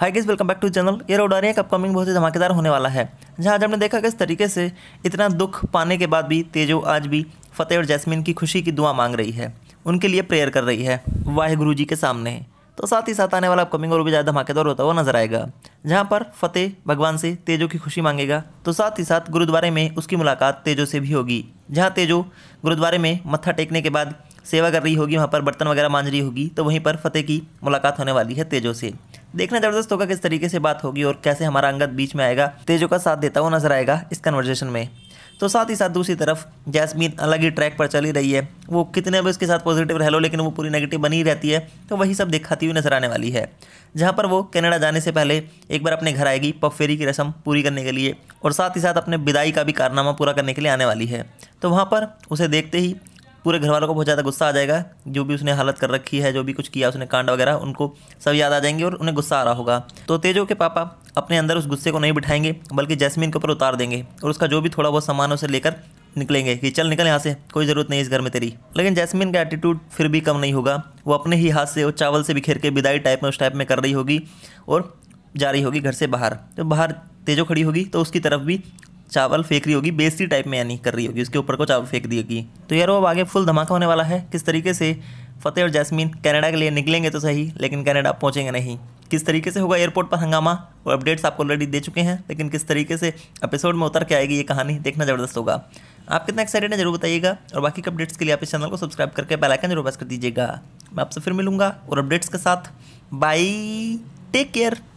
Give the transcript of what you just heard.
high guys welcome back to channel ये रोडारी एक अपकमिंग बहुत ही धमाकेदार होने वाला है जहाँ आज हमने देखा किस तरीके से इतना दुख पाने के बाद भी तेजो आज भी फतेह और जैस्मिन की खुशी की दुआ मांग रही है उनके लिए प्रेयर कर रही है वाहिगुरु जी के सामने तो साथ ही साथ आने वाला अपकमिंग और भी ज़्यादा धमाकेदार होता हुआ नजर आएगा जहाँ पर फतेह भगवान से तेजो की खुशी मांगेगा तो साथ ही साथ गुरुद्वारे में उसकी मुलाकात तेजो से भी होगी जहाँ तेजो गुरुद्वारे में मत्था टेकने के बाद सेवा कर रही होगी वहाँ पर बर्तन वगैरह मांझ रही होगी तो वहीं पर फतेह की मुलाकात होने वाली है तेजो से देखना ज़बरदस्त होगा किस तरीके से बात होगी और कैसे हमारा अंगद बीच में आएगा तेजो का साथ देता हुआ नजर आएगा इस कन्वर्जेशन में तो साथ ही साथ दूसरी तरफ जैस्मीन अलग ही ट्रैक पर चली रही है वो कितने भी उसके साथ पॉजिटिव रह लो लेकिन वो पूरी नेगेटिव बनी रहती है तो वही सब दिखाती हुई नजर आने वाली है जहाँ पर वो कनाडा जाने से पहले एक बार अपने घर आएगी पफेरी फेरी की रस्म पूरी करने के लिए और साथ ही साथ अपने विदाई का भी कारनामा पूरा करने के लिए आने वाली है तो वहाँ पर उसे देखते ही पूरे घर वालों को बहुत ज़्यादा गुस्सा आ जाएगा जो भी उसने हालत कर रखी है जो भी कुछ किया उसने कांड वगैरह उनको सब याद आ जाएंगे और उन्हें गुस्सा आ रहा होगा तो तेजो के पापा अपने अंदर उस गुस्से को नहीं बिठाएंगे बल्कि जैस्मिन के ऊपर उतार देंगे और उसका जो भी थोड़ा बहुत सामान उसे लेकर निकलेंगे कि चल निकल यहाँ से कोई ज़रूरत नहीं इस घर में तेरी लेकिन जैस्मिन का एटीट्यूड फिर भी कम नहीं होगा वो अपने ही हाथ से और चावल से बिखेर के विदाई टाइप में उस टाइप में कर रही होगी और जा रही होगी घर से बाहर जब बाहर तेजो खड़ी होगी तो उसकी तरफ भी चावल फेंक रही होगी बेसी टाइप में यानी कर रही होगी उसके ऊपर को चावल फेंक दी होगी तो यार वो आगे फुल धमाका होने वाला है किस तरीके से फतेह और जैस्मीन कनाडा के लिए निकलेंगे तो सही लेकिन कनाडा पहुंचेंगे नहीं किस तरीके से होगा एयरपोर्ट पर हंगामा वो अपडेट्स आपको ऑलरेडी दे चुके हैं लेकिन किस तरीके से एपिसोड में उतर के आएगी ये कहानी देखना ज़बरदस्त होगा आप कितना एक्साइटेड है जरूर बताइएगा और बाकी के अपडेट्स के लिए आप इस चैनल को सब्सक्राइब करके बेल आइकन जरूर प्रेस कर दीजिएगा मैं आपसे फिर मिलूंगा और अपडेट्स के साथ बाई टेक केयर